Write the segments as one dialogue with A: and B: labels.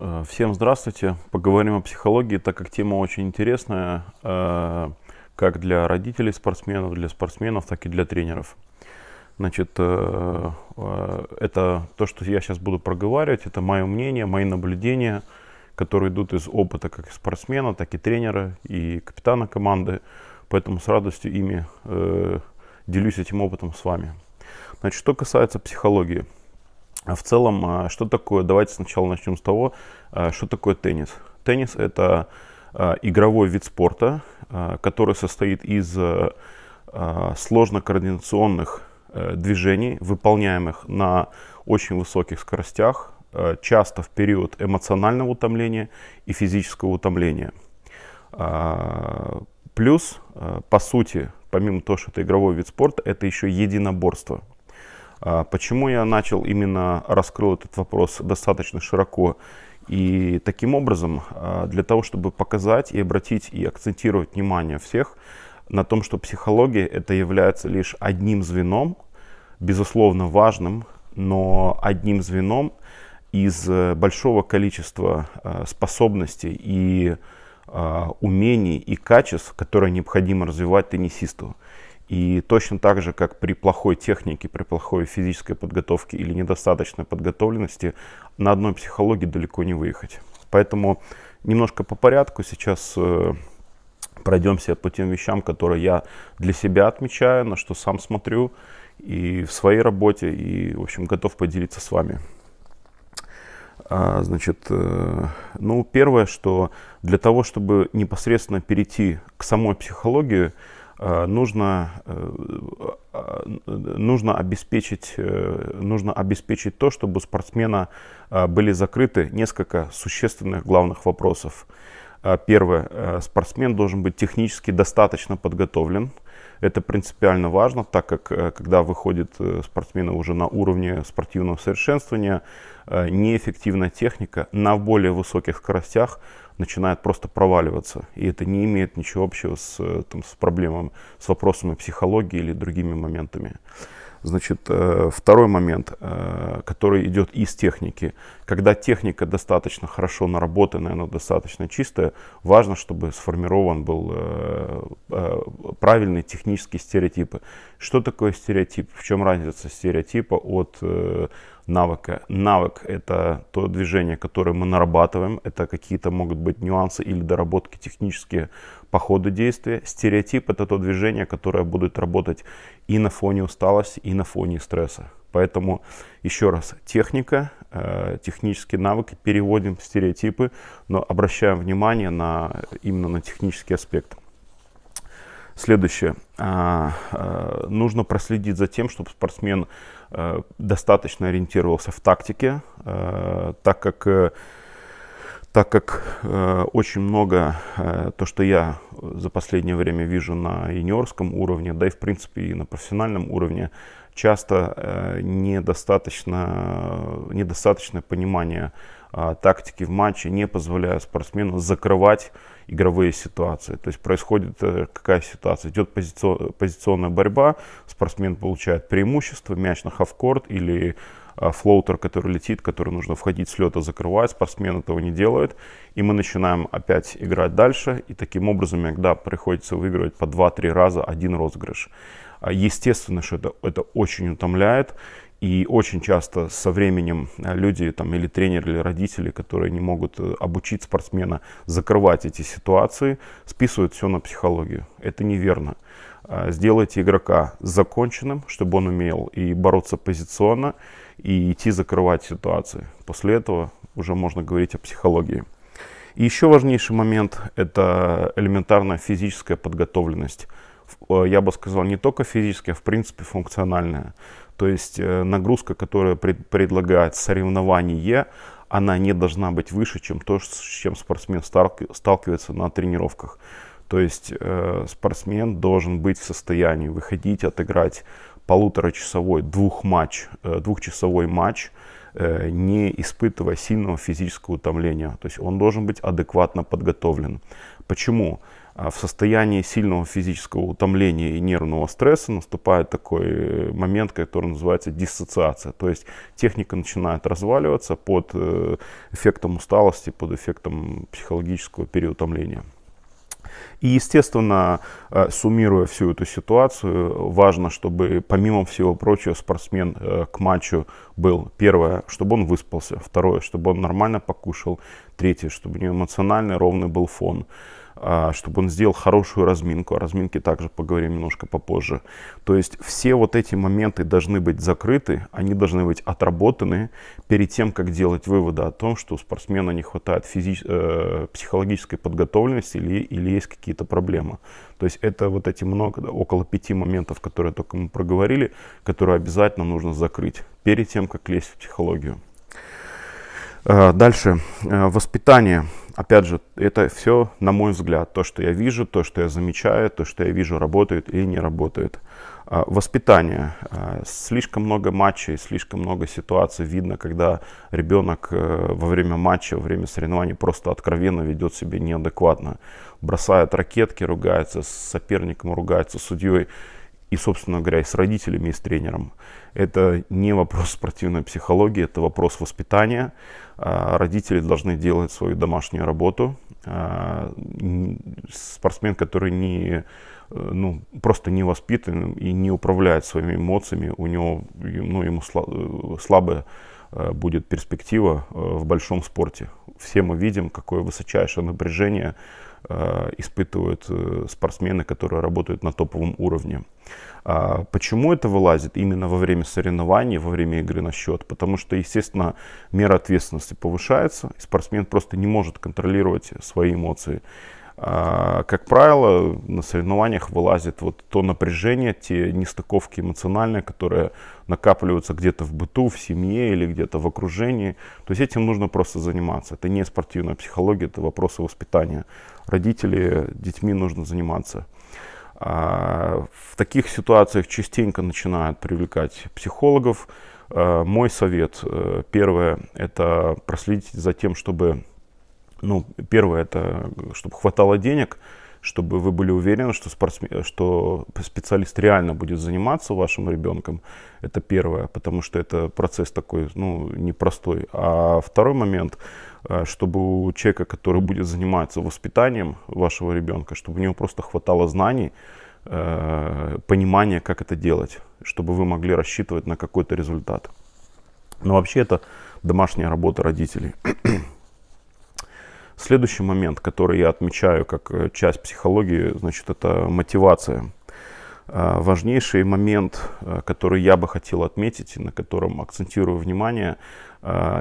A: Э, всем здравствуйте. Поговорим о психологии, так как тема очень интересная, э, как для родителей спортсменов, для спортсменов, так и для тренеров. Значит, э, это то, что я сейчас буду проговаривать, это мое мнение, мои наблюдения, которые идут из опыта как спортсмена, так и тренера и капитана команды. Поэтому с радостью ими делюсь этим опытом с вами. Значит, что касается психологии – а в целом, а, что такое, давайте сначала начнем с того, а, что такое теннис. Теннис это игровой вид спорта, который состоит из сложно-координационных э, движений, выполняемых на очень высоких скоростях, часто в период эмоционального утомления и физического утомления. Плюс, по сути, помимо того, что это игровой вид спорта, это еще единоборство – а почему я начал именно раскрыл этот вопрос достаточно широко? И таким образом, а для того, чтобы показать и обратить и акцентировать внимание всех на том, что психология это является лишь одним звеном, безусловно важным, но одним звеном из э, большого количества э, способностей и э, умений и качеств, которые необходимо развивать теннисисту. И точно так же, как при плохой технике, при плохой физической подготовке или недостаточной подготовленности, на одной психологии далеко не выехать. Поэтому немножко по порядку сейчас э, пройдемся по тем вещам, которые я для себя отмечаю, на что сам смотрю и в своей работе, и, в общем, готов поделиться с вами. А, значит, э, ну, первое, что для того, чтобы непосредственно перейти к самой психологии, Э, нужно, э, э, нужно, обеспечить, нужно обеспечить то, чтобы у спортсмена были закрыты несколько существенных главных вопросов. Первое. Спортсмен должен быть технически достаточно подготовлен. Это принципиально важно, так как когда выходит спортсмены уже на уровне спортивного совершенствования, неэффективная техника на более высоких скоростях начинает просто проваливаться. И это не имеет ничего общего с, э, там, с проблемами, с вопросами психологии или другими моментами. Значит, э, второй момент, э, который идет из техники. Когда техника достаточно хорошо наработанная, она достаточно чистая, важно, чтобы сформирован был правильный технический стереотипы. Что такое стереотип? В чем разница стереотипа от навыка. Навык — это то движение, которое мы нарабатываем. Это какие-то могут быть нюансы или доработки технические по ходу действия. Стереотип — это то движение, которое будет работать и на фоне усталости, и на фоне стресса. Поэтому, еще раз, техника, э, технические навыки, переводим в стереотипы, но обращаем внимание на, именно на технический аспект. Следующее. А, а, нужно проследить за тем, чтобы спортсмен а, достаточно ориентировался в тактике, так как э, так как э, очень много э, то, что я за последнее время вижу на юниорском уровне, да и в принципе и на профессиональном уровне, часто недостаточно, недостаточное понимание тактики в матче не позволяет спортсмену закрывать игровые ситуации. То есть происходит э, какая ситуация? Идет позиционная борьба, спортсмен получает преимущество, мяч на хавкорт или э, флоутер, который летит, который нужно входить с лета, закрывать. Спортсмен этого не делает. И мы начинаем опять играть дальше. И таким образом иногда приходится выигрывать по 2-3 раза один розыгрыш. А, естественно, что это, это очень утомляет. И очень часто со временем а, люди там, или тренеры, или родители, которые не могут э, обучить спортсмена закрывать эти ситуации, списывают все на психологию. Это неверно. А, сделайте игрока законченным, чтобы он умел и бороться позиционно, и идти закрывать ситуации. После этого уже можно говорить о психологии. И еще важнейший момент – это элементарная физическая подготовленность э, я бы сказал, не только физическая, а в принципе функциональная. То есть э, нагрузка, которая пред предлагает соревнование, она не должна быть выше, чем то, с чем спортсмен сталкивается на тренировках. То есть э, спортсмен должен быть в состоянии выходить, отыграть полуторачасовой двух матч, э, двухчасовой матч, не испытывая сильного физического утомления. То есть он должен быть адекватно подготовлен. Почему? Почему? А, в состоянии сильного физического утомления и нервного стресса наступает такой э, момент, который называется диссоциация. То есть техника начинает разваливаться под э, эффектом усталости, под эффектом психологического переутомления. И, естественно, э, суммируя всю эту ситуацию, важно, чтобы, помимо всего прочего, спортсмен к матчу был, первое, чтобы он выспался, второе, чтобы он нормально покушал, третье, чтобы у него эмоциональный ровный был фон. А, чтобы он сделал хорошую разминку. О разминке также поговорим немножко попозже. То есть все вот эти моменты должны быть закрыты, они должны быть отработаны перед тем, как делать выводы о том, что у спортсмена не хватает физи- э, психологической подготовленности или, или есть какие-то проблемы. То есть это вот эти много, около пяти моментов, которые только мы проговорили, которые обязательно нужно закрыть перед тем, как лезть в психологию. Э, дальше. Э, воспитание. Опять же, это все, на мой взгляд, то, что я вижу, то, что я замечаю, то, что я вижу, работает или не работает. А, воспитание. А, слишком много матчей, слишком много ситуаций видно, когда ребенок э, во время матча, во время соревнований просто откровенно ведет себя неадекватно. Бросает ракетки, ругается с соперником, ругается с судьей и, собственно говоря, и с родителями, и с тренером. Это не вопрос спортивной психологии, это вопрос воспитания. А, родители должны делать свою домашнюю работу. А, спортсмен, который не э, ну, просто не воспитан и не управляет своими эмоциями, у него, ну, ему э, слабая э, будет перспектива в большом спорте. Все мы видим, какое высочайшее напряжение Э, испытывают э, спортсмены, которые работают на топовом уровне. А почему это вылазит именно во время соревнований, во время игры на счет? Потому что, естественно, мера ответственности повышается, и спортсмен просто не может контролировать свои эмоции. А, как правило, на соревнованиях вылазит вот то напряжение, те нестыковки эмоциональные, которые накапливаются где-то в быту, в семье или где-то в окружении. То есть этим нужно просто заниматься. Это не спортивная психология, это вопросы воспитания. Родители, детьми нужно заниматься. А, в таких ситуациях частенько начинают привлекать психологов. А, мой совет, э, первое, это проследить за тем, чтобы ну, первое, это чтобы хватало денег, чтобы вы были уверены, что, спортсмен, что специалист реально будет заниматься вашим ребенком. Это первое, потому что это процесс такой, ну, непростой. А второй момент, э, чтобы у человека, который будет заниматься воспитанием вашего ребенка, чтобы у него просто хватало знаний, э, понимания, как это делать, чтобы вы могли рассчитывать на какой-то результат. Но вообще это домашняя работа родителей. Следующий момент, который я отмечаю как э, часть психологии, значит, это мотивация. Э, важнейший момент, э, который я бы хотел отметить, и на котором акцентирую внимание,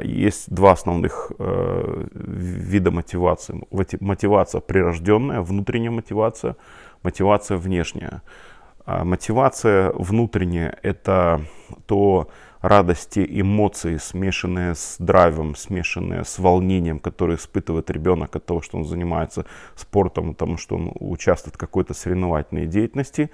A: есть два основных вида мотивации. Мотивация прирожденная, внутренняя мотивация, мотивация внешняя. Мотивация внутренняя – это то, радости, эмоции, смешанные с драйвом, смешанные с волнением, которое испытывает ребенок от того, что он занимается спортом, потому что он участвует в какой-то соревновательной деятельности.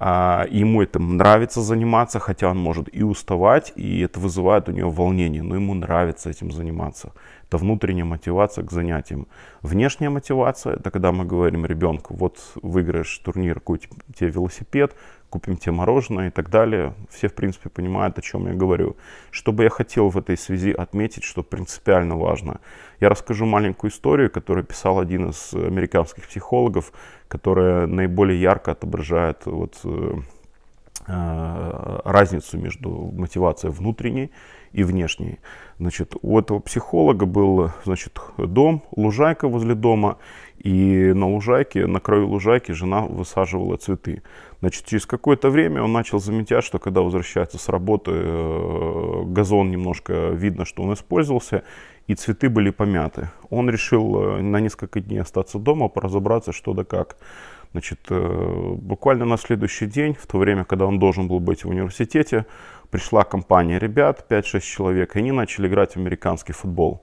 A: А, ему это нравится заниматься, хотя он может и уставать, и это вызывает у него волнение, но ему нравится этим заниматься. Это внутренняя мотивация к занятиям. Внешняя мотивация, это когда мы говорим ребенку, вот выиграешь турнир, какой тебе велосипед, купим тебе мороженое и так далее. Все, в принципе, понимают, о чем я говорю. Что бы я хотел в этой связи отметить, что принципиально важно. Я расскажу маленькую историю, которую писал один из американских психологов, которая наиболее ярко отображает вот, э, э разницу между мотивацией внутренней и внешней. Значит, у этого психолога был значит, дом, лужайка возле дома, и на лужайке, на краю лужайки жена высаживала цветы. Значит, через какое-то время он начал замечать, что когда возвращается с работы, э, газон немножко видно, что он использовался, и цветы были помяты. Он решил э, на несколько дней остаться дома, поразобраться, что да как. Значит, э, буквально на следующий день, в то время, когда он должен был быть в университете, пришла компания ребят, 5-6 человек, и они начали играть в американский футбол.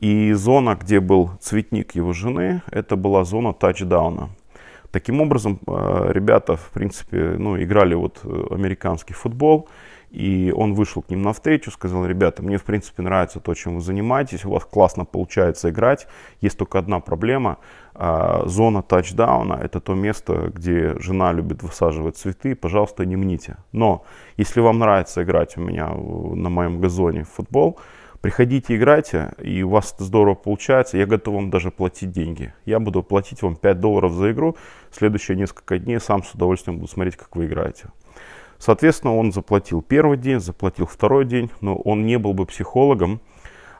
A: И зона, где был цветник его жены, это была зона тачдауна. Таким образом, э, ребята, в принципе, ну, играли вот э, американский футбол. И он вышел к ним навстречу, сказал, ребята, мне в принципе нравится то, чем вы занимаетесь, у вас классно получается играть, есть только одна проблема, а, зона тачдауна – это то место, где жена любит высаживать цветы, пожалуйста, не мните. Но если вам нравится играть у меня на моем газоне в футбол, приходите, играйте, и у вас это здорово получается, я готов вам даже платить деньги. Я буду платить вам 5 долларов за игру, следующие несколько дней сам с удовольствием буду смотреть, как вы играете. Соответственно, он заплатил первый день, заплатил второй день, но он не был бы психологом,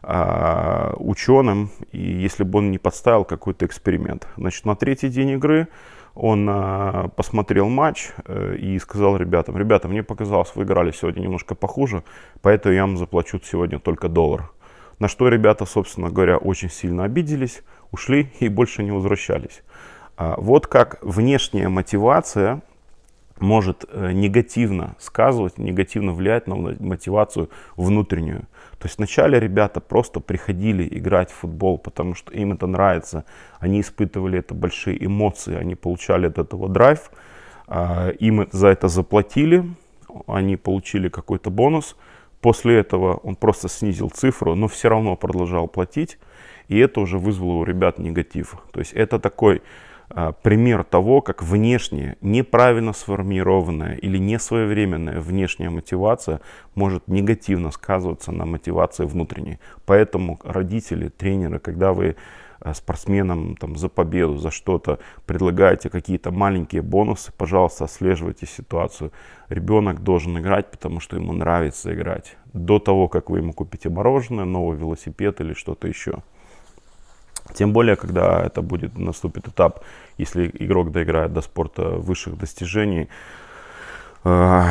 A: а ученым, и если бы он не подставил какой-то эксперимент. Значит, на третий день игры он а, посмотрел матч э, и сказал ребятам, ребята, мне показалось, вы играли сегодня немножко похуже, поэтому я вам заплачу сегодня только доллар. На что ребята, собственно говоря, очень сильно обиделись, ушли и больше не возвращались. А, вот как внешняя мотивация – может э, негативно сказывать, негативно влиять на мотивацию внутреннюю. То есть вначале ребята просто приходили играть в футбол, потому что им это нравится. Они испытывали это большие эмоции, они получали от этого драйв, а, им за это заплатили, они получили какой-то бонус. После этого он просто снизил цифру, но все равно продолжал платить. И это уже вызвало у ребят негатив. То есть это такой а, пример того, как внешняя неправильно сформированная или несвоевременная внешняя мотивация может негативно сказываться на мотивации внутренней. Поэтому родители, тренеры, когда вы а, спортсменам там, за победу, за что-то, предлагаете какие-то маленькие бонусы, пожалуйста, отслеживайте ситуацию. Ребенок должен играть, потому что ему нравится играть. До того, как вы ему купите мороженое, новый велосипед или что-то еще. Тем более, когда это будет, наступит этап, если игрок доиграет до спорта высших достижений, э,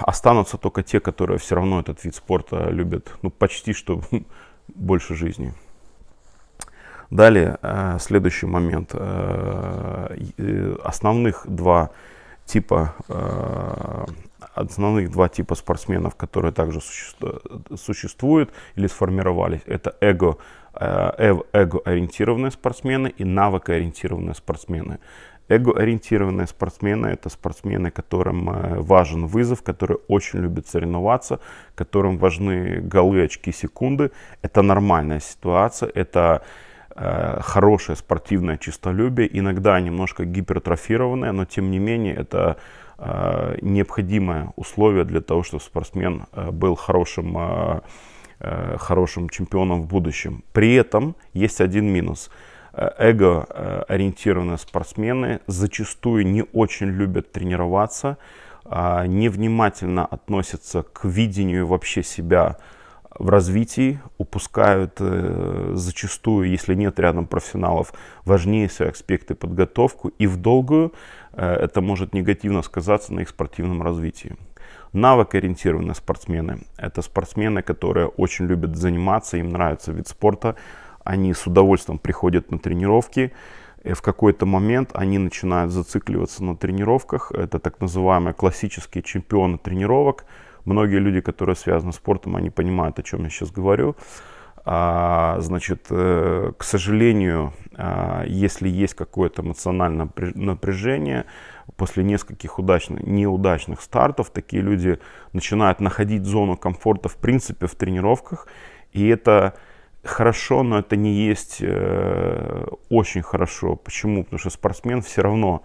A: останутся только те, которые все равно этот вид спорта любят, ну, почти что больше жизни. Далее, э, следующий момент. Э, э основных два типа э, основных два типа спортсменов, которые также существуют или сформировались, это эго Э, э, эго-ориентированные спортсмены и навыкоориентированные спортсмены. Эго-ориентированные спортсмены – это спортсмены, которым э, важен вызов, которые очень любят соревноваться, которым важны голы, очки, секунды. Это нормальная ситуация, это хорошее спортивное чистолюбие, иногда немножко гипертрофированное, но тем не менее это необходимое условие для того, чтобы спортсмен был хорошим Э, хорошим чемпионом в будущем. При этом есть один минус. Э, Эго-ориентированные э, спортсмены зачастую не очень любят тренироваться, а невнимательно относятся к видению вообще себя в развитии, упускают зачастую, если нет рядом профессионалов, важнейшие аспекты подготовку и в долгую это может негативно сказаться на их спортивном развитии. Навык ориентированные спортсмены. Это спортсмены, которые очень любят заниматься, им нравится вид спорта. Они с удовольствием приходят на тренировки. И в какой-то момент они начинают зацикливаться на тренировках. Это так называемые классические чемпионы тренировок. Многие люди, которые связаны с спортом, они понимают, о чем я сейчас говорю. А, значит, э, к сожалению, а, если есть какое-то эмоциональное напряжение, после нескольких удачных, неудачных стартов такие люди начинают находить зону комфорта в принципе в тренировках. И это хорошо, но это не есть э, очень хорошо. Почему? Потому что спортсмен все равно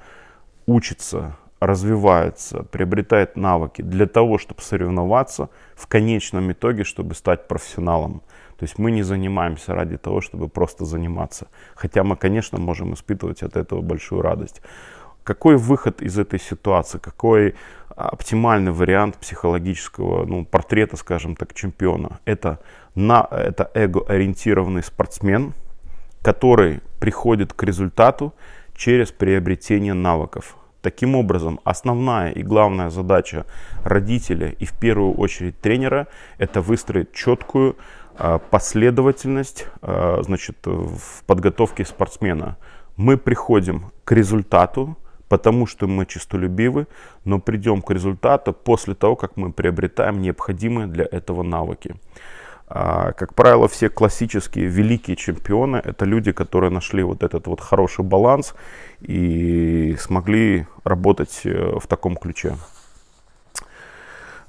A: учится, развивается, приобретает навыки для того, чтобы соревноваться в конечном итоге, чтобы стать профессионалом. То есть мы не занимаемся ради того, чтобы просто заниматься. Хотя мы, конечно, можем испытывать от этого большую радость. Какой выход из этой ситуации, какой а, оптимальный вариант психологического ну, портрета, скажем так, чемпиона? Это, на, это эго-ориентированный спортсмен, который приходит к результату через приобретение навыков. Таким образом, основная и главная задача родителя и в первую очередь тренера – это выстроить четкую а, последовательность а, значит, в подготовке спортсмена. Мы приходим к результату, потому что мы честолюбивы, но придем к результату после того, как мы приобретаем необходимые для этого навыки. А, как правило, все классические великие чемпионы – это люди, которые нашли вот этот вот хороший баланс и смогли работать э, в таком ключе.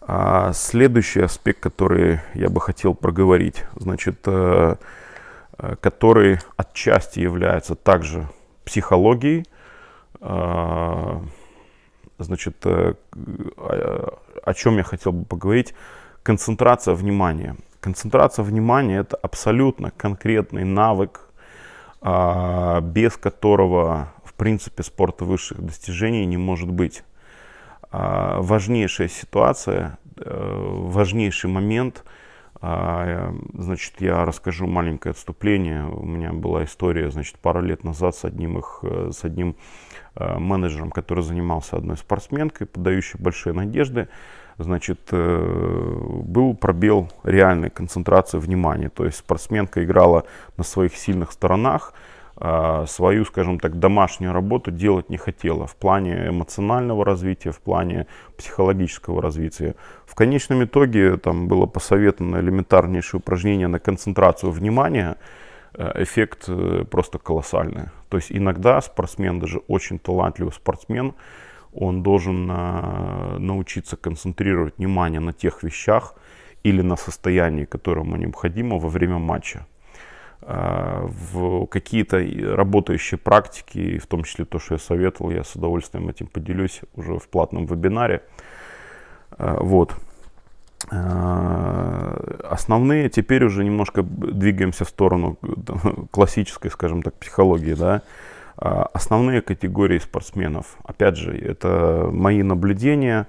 A: А, следующий аспект, который я бы хотел проговорить, значит, э, э, который отчасти является также психологией, а, значит, э, а, а, о чем я хотел бы поговорить? Концентрация внимания. Концентрация внимания это абсолютно конкретный навык, без которого, в принципе, спорта высших достижений не может быть. Важнейшая ситуация, э, важнейший момент. Значит, я расскажу маленькое отступление. У меня была история, значит, пару лет назад с одним их, э, с одним Э, менеджером, который занимался одной спортсменкой, подающей большие надежды, значит, э, был пробел реальной концентрации внимания. То есть спортсменка играла на своих сильных сторонах, а свою, скажем так, домашнюю работу делать не хотела в плане эмоционального развития, в плане психологического развития. В конечном итоге там было посоветовано элементарнейшее упражнение на концентрацию внимания – Э, эффект э, просто колоссальный. То есть иногда спортсмен, даже очень талантливый спортсмен, он должен э, научиться концентрировать внимание на тех вещах или на состоянии, которому необходимо во время матча. В какие-то работающие практики, в том числе то, что я советовал, я с удовольствием этим поделюсь уже в платном вебинаре. Вот. Э, основные теперь уже немножко двигаемся в сторону классической, скажем так, психологии. Да? А, основные категории спортсменов, опять же, это мои наблюдения.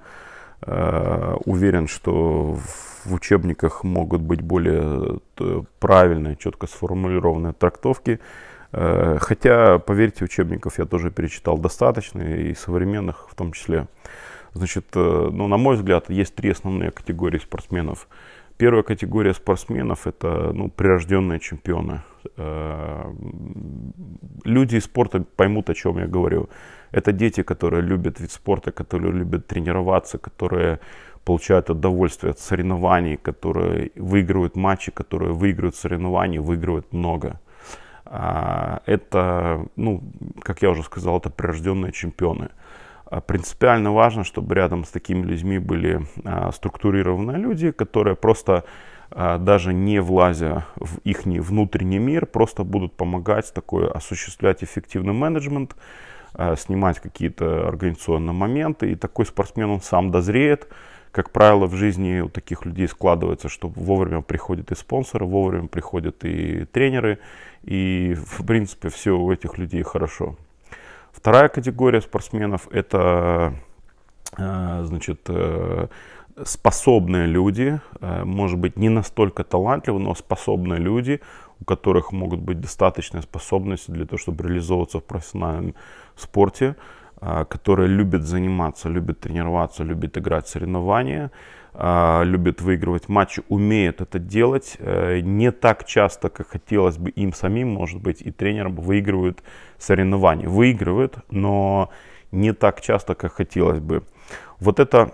A: Э, уверен, что в учебниках могут быть более э, правильные, четко сформулированные трактовки. Хотя, поверьте, учебников я тоже перечитал достаточно, и современных в том числе. Значит, э, ну, на мой взгляд, есть три основные категории спортсменов. Первая категория спортсменов – это ну, прирожденные чемпионы. Э, люди из спорта поймут, о чем я говорю. Это дети, которые любят вид спорта, которые любят тренироваться, которые получают удовольствие от соревнований, которые выигрывают матчи, которые выигрывают соревнования, выигрывают много. А, это, ну, как я уже сказал, это прирожденные чемпионы. А, принципиально важно, чтобы рядом с такими людьми были а, структурированные люди, которые просто а, даже не влазя в их внутренний мир, просто будут помогать такое осуществлять эффективный менеджмент, снимать какие-то организационные моменты. И такой спортсмен, он сам дозреет. Как правило, в жизни у таких людей складывается, что вовремя приходят и спонсоры, вовремя приходят и тренеры. И, в принципе, все у этих людей хорошо. Вторая категория спортсменов это э, значит, э, способные люди, э, может быть, не настолько талантливые, но способные люди, у которых могут быть достаточные способности для того, чтобы реализовываться в профессиональном спорте, которые любят заниматься, любят тренироваться, любят играть в соревнования, а, любят выигрывать матчи, умеют это делать. Э, не так часто, как хотелось бы им самим, может быть, и тренерам выигрывают соревнования. Выигрывают, но не так часто, как хотелось бы. Вот это,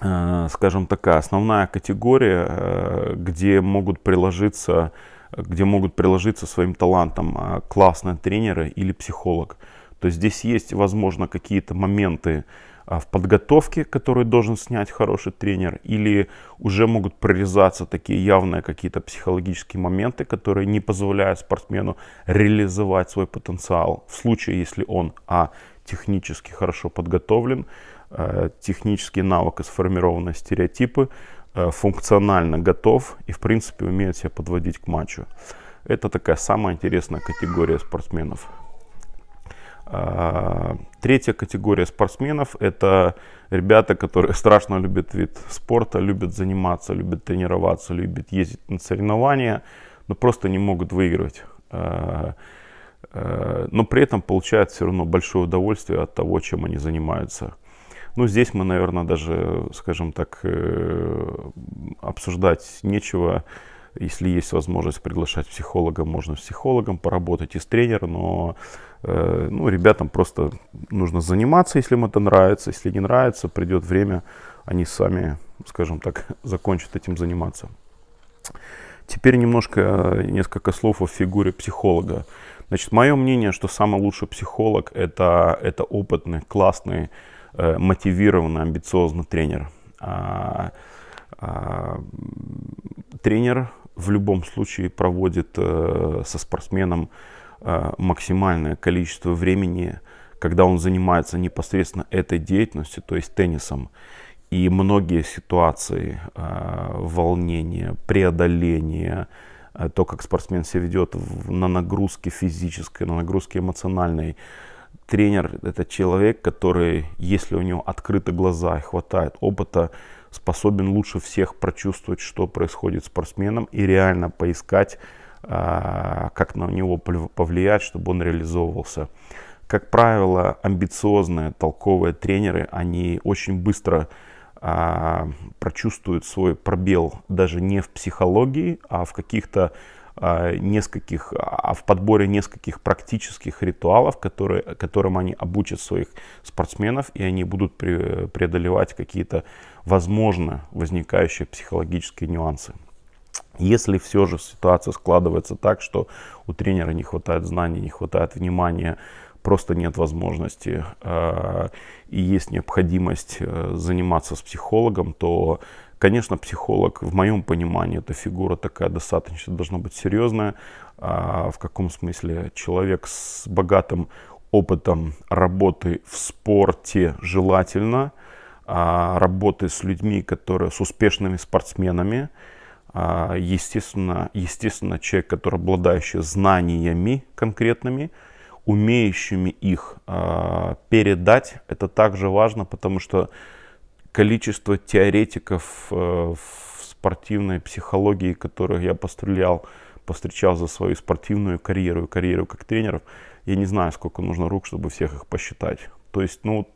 A: э, скажем такая основная категория, э, где могут приложиться где могут приложиться своим талантом а, классные тренеры или психолог. То есть здесь есть, возможно, какие-то моменты, а, в подготовке, которую должен снять хороший тренер, или уже могут прорезаться такие явные какие-то психологические моменты, которые не позволяют спортсмену реализовать свой потенциал в случае, если он, а, технически хорошо подготовлен, э, технические навыки сформированы, стереотипы, э, функционально готов и, в принципе, умеет себя подводить к матчу. Это такая самая интересная категория спортсменов. А, третья категория спортсменов – это ребята, которые страшно любят вид спорта, любят заниматься, любят тренироваться, любят ездить на соревнования, но просто не могут выигрывать. А, а, но при этом получают все равно большое удовольствие от того, чем они занимаются. Ну, здесь мы, наверное, даже, скажем так, э, обсуждать нечего если есть возможность приглашать психолога, можно с психологом поработать и с тренером, но э, ну, ребятам просто нужно заниматься, если им это нравится. Если не нравится, придет время, они сами, скажем так, закончат этим заниматься. Теперь немножко, э, несколько слов о фигуре психолога. Значит, мое мнение, что самый лучший психолог это, это опытный, классный, э, мотивированный, амбициозный тренер. А, а, тренер в любом случае проводит э, со спортсменом э, максимальное количество времени, когда он занимается непосредственно этой деятельностью, то есть теннисом. И многие ситуации э, волнения, преодоления, то, как спортсмен себя ведет на нагрузке физической, на нагрузке эмоциональной. Тренер – это человек, который, если у него открыты глаза и хватает опыта, способен лучше всех прочувствовать, что происходит спортсменом и реально поискать, а, как на него повлиять, чтобы он реализовывался. Как правило, амбициозные, толковые тренеры, они очень быстро а, прочувствуют свой пробел даже не в психологии, а в каких-то а, нескольких, а в подборе нескольких практических ритуалов, которые, которым они обучат своих спортсменов, и они будут преодолевать какие-то, возможно, возникающие психологические нюансы. Если все же ситуация складывается так, что у тренера не хватает знаний, не хватает внимания, просто нет возможности а, и есть необходимость э, заниматься с психологом, то Конечно, психолог, в моем понимании, это фигура такая достаточно должна быть серьезная. А в каком смысле человек с богатым опытом работы в спорте желательно, а работы с людьми, которые с успешными спортсменами, а естественно, естественно, человек, который обладающий знаниями конкретными, умеющими их а, передать, это также важно, потому что количество теоретиков э, в спортивной психологии, которых я пострелял, постречал за свою спортивную карьеру и карьеру как тренеров, я не знаю, сколько нужно рук, чтобы всех их посчитать. То есть, ну,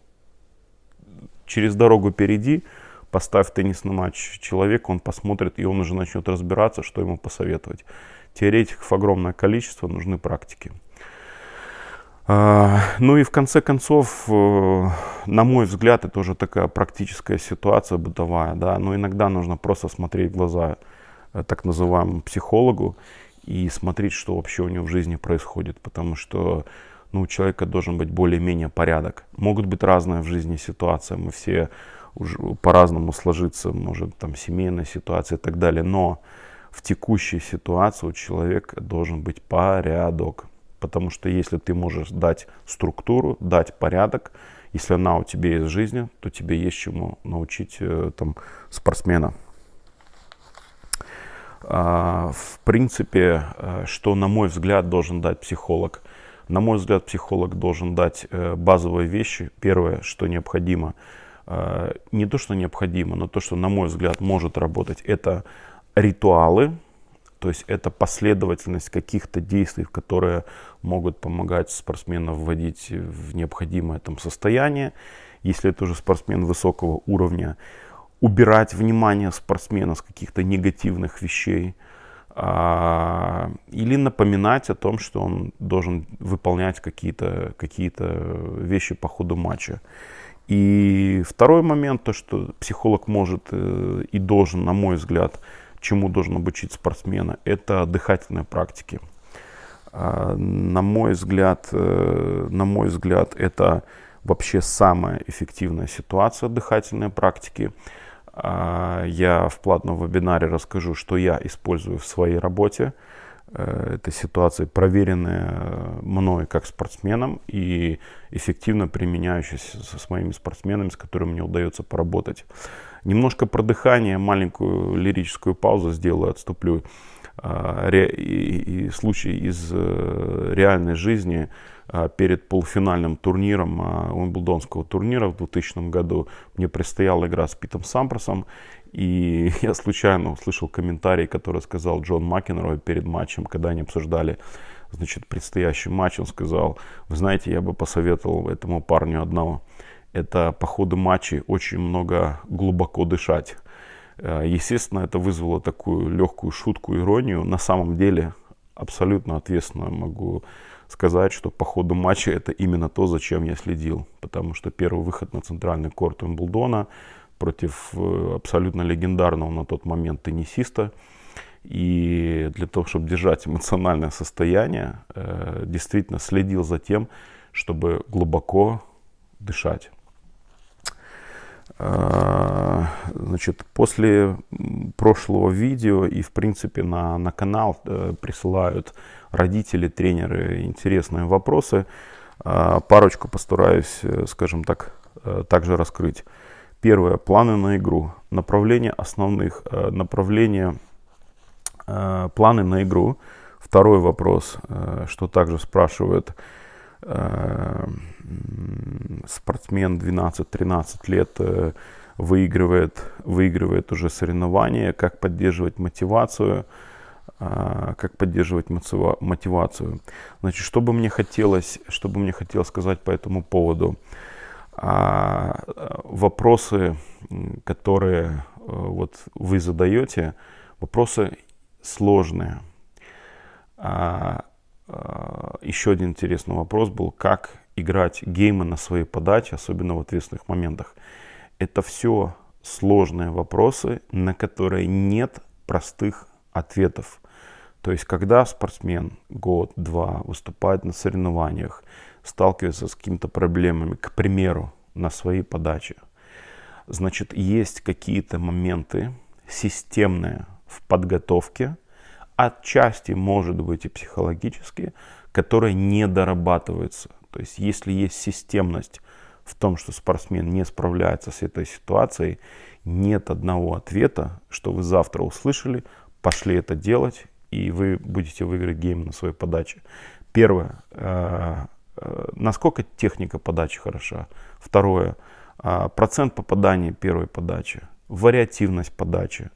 A: через дорогу перейди, поставь теннисный матч человеку, он посмотрит, и он уже начнет разбираться, что ему посоветовать. Теоретиков огромное количество, нужны практики. А, ну и в конце концов, э, на мой взгляд, это уже такая практическая ситуация бытовая, да, но иногда нужно просто смотреть в глаза э, так называемому психологу и смотреть, что вообще у него в жизни происходит, потому что ну, у человека должен быть более-менее порядок. Могут быть разные в жизни ситуации, мы все по-разному сложится, может, там семейная ситуация и так далее, но в текущей ситуации у человека должен быть порядок. Потому что если ты можешь дать структуру, дать порядок, если она у тебя есть в жизни, то тебе есть чему научить э, там, спортсмена. А, в принципе, э, что, на мой взгляд, должен дать психолог? На мой взгляд, психолог должен дать э, базовые вещи. Первое, что необходимо, не то, что необходимо, но то, что, на мой взгляд, может работать, это ритуалы, то есть это последовательность каких-то действий, которые могут помогать спортсмена вводить в необходимое там состояние. Если это уже спортсмен высокого уровня, убирать внимание спортсмена с каких-то негативных вещей а, или напоминать о том, что он должен выполнять какие-то какие вещи по ходу матча. И второй момент, то что психолог может э, и должен, на мой взгляд, чему должен обучить спортсмена, это дыхательные практики. А, на мой взгляд, э, на мой взгляд это вообще самая эффективная ситуация дыхательной практики. А, я в платном вебинаре расскажу, что я использую в своей работе. Э, Эта ситуация проверенная мной как спортсменом и эффективно применяющаяся с моими спортсменами, с которыми мне удается поработать. Немножко про дыхание, маленькую лирическую паузу сделаю, отступлю. А, и случай из э, реальной жизни а, перед полуфинальным турниром а, Уимблдонского турнира в 2000 году мне предстояла игра с Питом Сампросом. И я случайно услышал комментарий, который сказал Джон Макенрой перед матчем, когда они обсуждали значит, предстоящий матч. Он сказал, вы знаете, я бы посоветовал этому парню одного. Это по ходу матча очень много глубоко дышать. Э, естественно, это вызвало такую легкую шутку, иронию. На самом деле, абсолютно ответственно могу сказать, что по ходу матча это именно то, зачем я следил. Потому что первый выход на центральный корт Умблдона, против э, абсолютно легендарного на тот момент теннисиста. И для того, чтобы держать эмоциональное состояние, э, действительно следил за тем, чтобы глубоко дышать. А, значит, после прошлого видео и, в принципе, на, на канал э, присылают родители, тренеры интересные вопросы. А, парочку постараюсь, скажем так, также раскрыть. Первое, планы на игру, направление основных, э, направление, э, планы на игру. Второй вопрос, э, что также спрашивает спортсмен 12-13 лет, выигрывает, выигрывает уже соревнования, как поддерживать мотивацию, как поддерживать мотивацию. Значит, что бы мне хотелось, что бы мне хотелось сказать по этому поводу – а э, вопросы, которые э, вот вы задаете, вопросы сложные. А, э, еще один интересный вопрос был, как играть геймы на своей подаче, особенно в ответственных моментах. Это все сложные вопросы, на которые нет простых ответов. То есть, когда спортсмен год-два выступает на соревнованиях, сталкивается с какими-то проблемами, к примеру, на своей подаче, значит, есть какие-то моменты системные в подготовке, отчасти, может быть, и психологические, которые не дорабатываются. То есть, если есть системность в том, что спортсмен не справляется с этой ситуацией, нет одного ответа, что вы завтра услышали, пошли это делать, и вы будете выиграть гейм на своей подаче. Первое, э, Э, насколько техника подачи хороша. Второе, а, процент попадания первой подачи, вариативность подачи.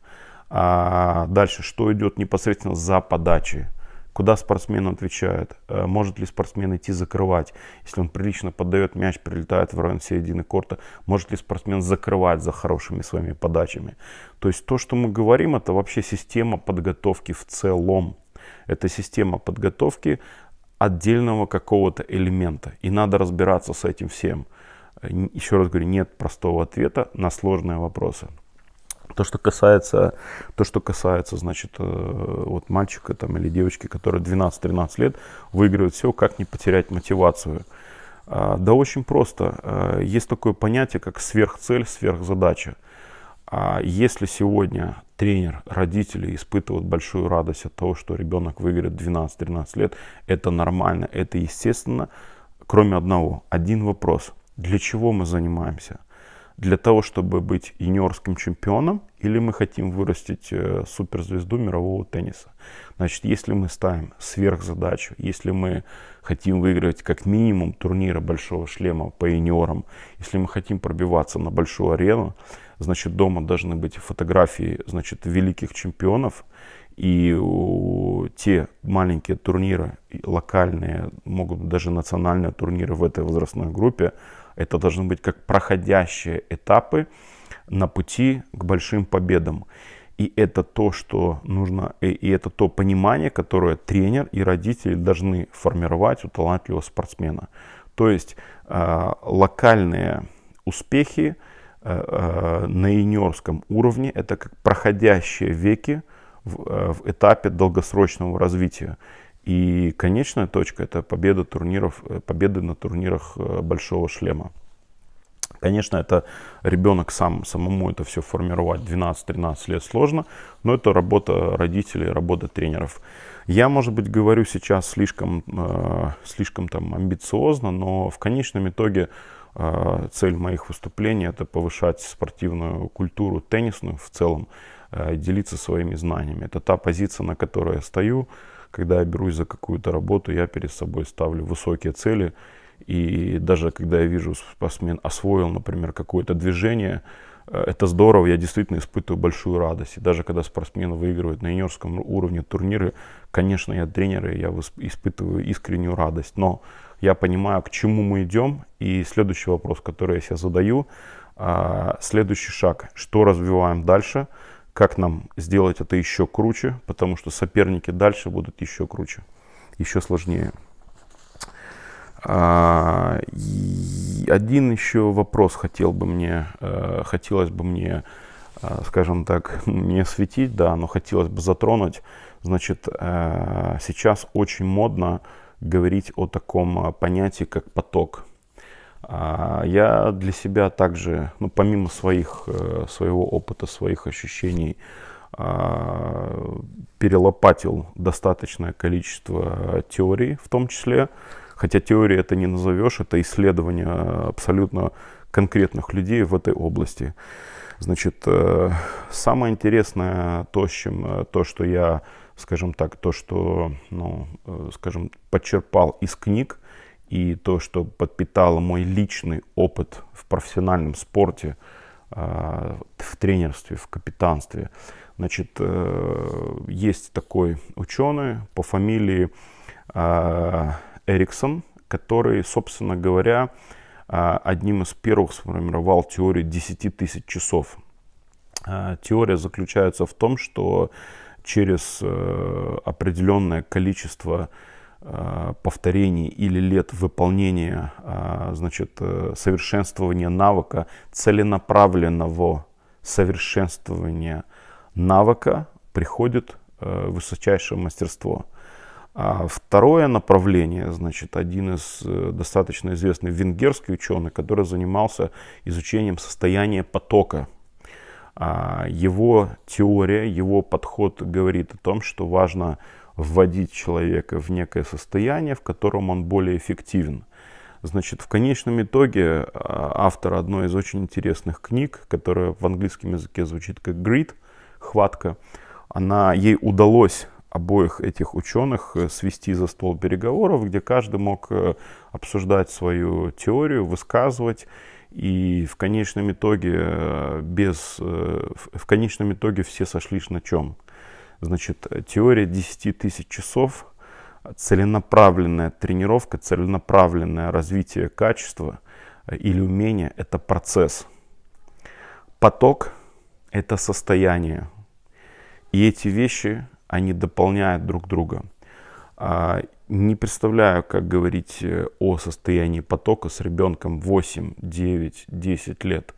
A: А дальше, что идет непосредственно за подачей, куда спортсмен отвечает, э, может ли спортсмен идти закрывать, если он прилично подает мяч, прилетает в район середины корта, может ли спортсмен закрывать за хорошими своими подачами. То есть то, что мы говорим, это вообще система подготовки в целом. Это система подготовки отдельного какого-то элемента. И надо разбираться с этим всем. Еще раз говорю, нет простого ответа на сложные вопросы. То, что касается, то, что касается значит, э, вот мальчика там, или девочки, которые 12-13 лет, выигрывают все, как не потерять мотивацию. А, да очень просто. Э, есть такое понятие, как сверхцель, сверхзадача. А если сегодня тренер, родители испытывают большую радость от того, что ребенок выиграет 12-13 лет, это нормально, это естественно, кроме одного. Один вопрос. Для чего мы занимаемся? Для того, чтобы быть юниорским чемпионом или мы хотим вырастить э, суперзвезду мирового тенниса? Значит, если мы ставим сверхзадачу, если мы хотим выигрывать как минимум турнира большого шлема по юниорам, если мы хотим пробиваться на большую арену, значит, дома должны быть фотографии, значит, великих чемпионов, и те маленькие турниры, локальные, могут быть даже национальные турниры в этой возрастной группе, это должны быть как проходящие этапы на пути к большим победам. И это то, что нужно, и, это то понимание, которое тренер и родители должны формировать у талантливого спортсмена. То есть а, локальные успехи, Э, э, на юниорском уровне это как проходящие веки в, э, в этапе долгосрочного развития. И конечная точка это победа турниров, победы на турнирах большого шлема. Конечно, это ребенок сам, самому это все формировать 12-13 лет сложно, но это работа родителей, работа тренеров. Я, может быть, говорю сейчас слишком, э, слишком там амбициозно, но в конечном итоге а, цель моих выступлений – это повышать спортивную культуру теннисную в целом, э, делиться своими знаниями. Это та позиция, на которой я стою. Когда я берусь за какую-то работу, я перед собой ставлю высокие цели. И даже когда я вижу, спортсмен освоил, например, какое-то движение, э, это здорово, я действительно испытываю большую радость. И даже когда спортсмен выигрывает на юниорском уровне турниры, конечно, я тренер, и я испытываю искреннюю радость. Но я понимаю, к чему мы идем. И следующий вопрос, который я себе задаю, а, следующий шаг, что развиваем дальше, как нам сделать это еще круче, потому что соперники дальше будут еще круче, еще сложнее. А, один еще вопрос хотел бы мне, э, хотелось бы мне, э, скажем так, не светить, да, но хотелось бы затронуть. Значит, э, сейчас очень модно говорить о таком а, понятии, как поток. А, я для себя также, ну, помимо своих, э, своего опыта, своих ощущений, а, перелопатил достаточное количество теорий в том числе. Хотя теории это не назовешь, это исследование абсолютно конкретных людей в этой области. Значит, э, самое интересное то, с чем, э, то что я скажем так, то, что, ну, э, скажем, подчерпал из книг, и то, что подпитало мой личный опыт в профессиональном спорте, а, в тренерстве, в капитанстве. Значит, э, есть такой ученый по фамилии а, Эриксон, который, собственно говоря, а, одним из первых сформировал теорию 10 тысяч часов. Теория заключается в том, что через э, определенное количество э, повторений или лет выполнения, э, значит, совершенствования навыка, целенаправленного совершенствования навыка приходит высочайшее мастерство. А второе направление, значит, один из достаточно известных венгерский ученый, который занимался изучением состояния потока – а, его теория, его подход говорит о том, что важно вводить человека в некое состояние, в котором он более эффективен. Значит, в конечном итоге а, автор одной из очень интересных книг, которая в английском языке звучит как Грид, «Хватка», она, ей удалось обоих этих ученых э, свести за стол переговоров, где каждый мог э, обсуждать свою теорию, высказывать. И в конечном итоге, э, без, э, в конечном итоге все сошлись на чем? Значит, теория 10 тысяч часов, целенаправленная тренировка, целенаправленное развитие качества э, или умения – это процесс. Поток – это состояние. И эти вещи, они дополняют друг друга. А, не представляю, как говорить э, о состоянии потока с ребенком 8, 9, 10 лет.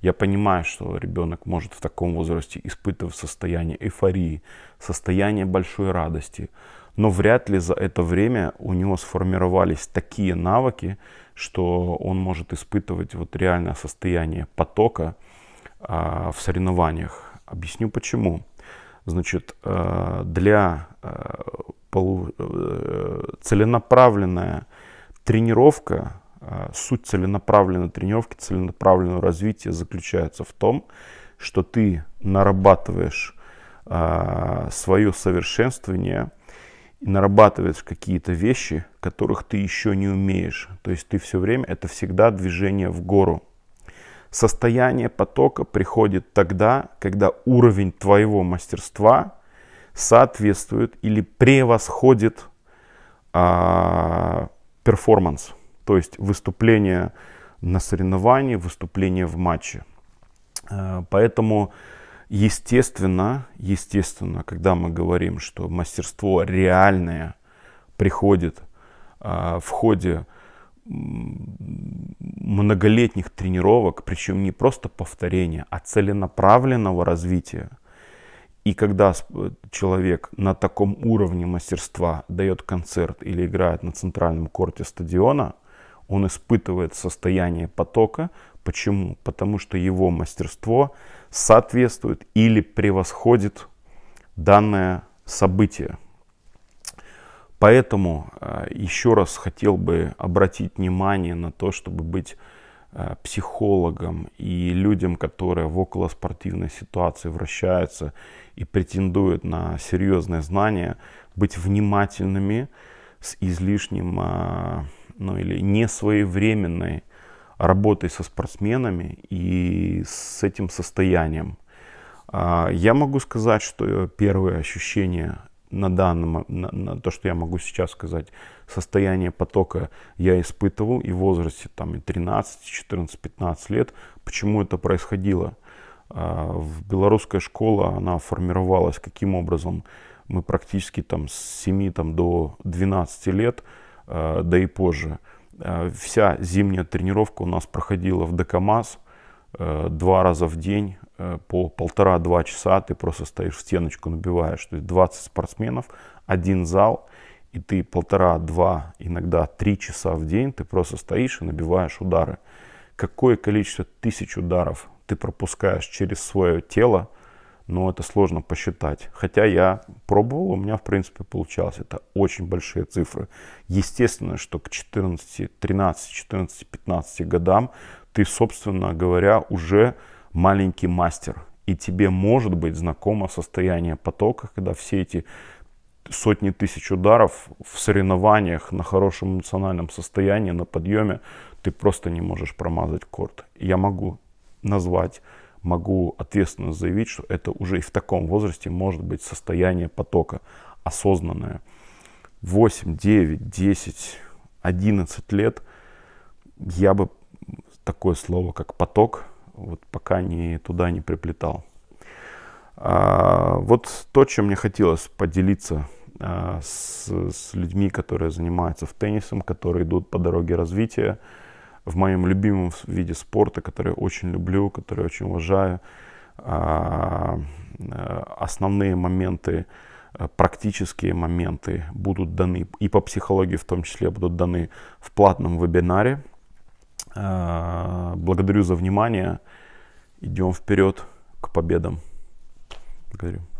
A: Я понимаю, что ребенок может в таком возрасте испытывать состояние эйфории, состояние большой радости. Но вряд ли за это время у него сформировались такие навыки, что он может испытывать вот реальное состояние потока а, в соревнованиях. Объясню почему. Значит, э, для э, Э, целенаправленная тренировка, э, суть целенаправленной тренировки, целенаправленного развития заключается в том, что ты нарабатываешь э, свое совершенствование, нарабатываешь какие-то вещи, которых ты еще не умеешь. То есть ты все время, это всегда движение в гору. Состояние потока приходит тогда, когда уровень твоего мастерства соответствует или превосходит а, перформанс, то есть выступление на соревновании, выступление в матче. А, поэтому, естественно, естественно, когда мы говорим, что мастерство реальное приходит а, в ходе многолетних тренировок, причем не просто повторения, а целенаправленного развития, и когда э, человек на таком уровне мастерства дает концерт или играет на центральном корте стадиона, он испытывает состояние потока. Почему? Потому что его мастерство соответствует или превосходит данное событие. Поэтому э, еще раз хотел бы обратить внимание на то, чтобы быть Э, психологам и людям, которые в околоспортивной ситуации вращаются и претендуют на серьезные знания, быть внимательными с излишним э, ну, или несвоевременной работой со спортсменами и с этим состоянием. Э, я могу сказать, что первые ощущения на данном, на, на то, что я могу сейчас сказать, состояние потока я испытывал и в возрасте там и 13, 14, 15 лет. Почему это происходило? А, в белорусская школа, она формировалась каким образом? Мы практически там с 7 там, до 12 лет, а, да и позже. А, вся зимняя тренировка у нас проходила в ДКМАЗ, Э, два раза в день э, по полтора-два часа ты просто стоишь в стеночку, набиваешь. То есть 20 спортсменов, один зал, и ты полтора-два, иногда три часа в день ты просто стоишь и набиваешь удары. Какое количество тысяч ударов ты пропускаешь через свое тело, но это сложно посчитать. Хотя я пробовал, у меня в принципе получалось. Это очень большие цифры. Естественно, что к 14, 13, 14, 15 годам ты, собственно говоря, уже маленький мастер. И тебе может быть знакомо состояние потока, когда все эти сотни тысяч ударов в соревнованиях на хорошем эмоциональном состоянии, на подъеме, ты просто не можешь промазать корт. Я могу назвать, могу ответственно заявить, что это уже и в таком возрасте может быть состояние потока, осознанное. 8, 9, 10, 11 лет я бы такое слово, как поток, вот пока не туда не приплетал. А, вот то, чем мне хотелось поделиться а, с, с людьми, которые занимаются в теннисом, которые идут по дороге развития, в моем любимом виде спорта, который я очень люблю, который я очень уважаю. А, а основные моменты, а, практические моменты будут даны, и по психологии в том числе, будут даны в платном вебинаре, Э, благодарю за внимание. Идем вперед к победам. Благодарю.